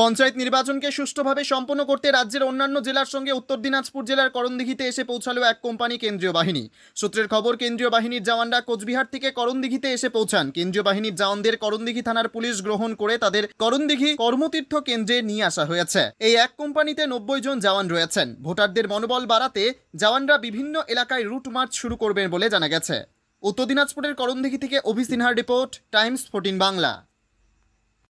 পঞ্চায়েত নির্বাচনকে সুষ্ঠুভাবে সম্পন্ন করতে রাজ্যের অন্যান্য জেলার সঙ্গে উত্তর দিনাজপুর জেলার করণদিঘিতে এসে পৌঁছালো এক কোম্পানি কেন্দ্রীয় বাহিনী সূত্রের খবর কেন্দ্রীয় বাহিনীর জওয়ানরা কোচবিহার থেকে করণদিঘিতে এসে পৌঁছান কেন্দ্রীয় বাহিনীর জওয়ানদের করণদিঘি থানার পুলিশ গ্রহণ করে তাদের করণদিঘি কর্মতীর্থ কেন্দ্রে নিয়ে আসা হয়েছে এই এক কোম্পানিতে নব্বই জন জওয়ান রয়েছেন ভোটারদের মনোবল বাড়াতে জওয়ানরা বিভিন্ন এলাকায় রুট মার্চ শুরু করবেন বলে জানা গেছে উত্তর দিনাজপুরের করণদিঘি থেকে অভি সিনহার রিপোর্ট টাইমস ফোর্টিন বাংলা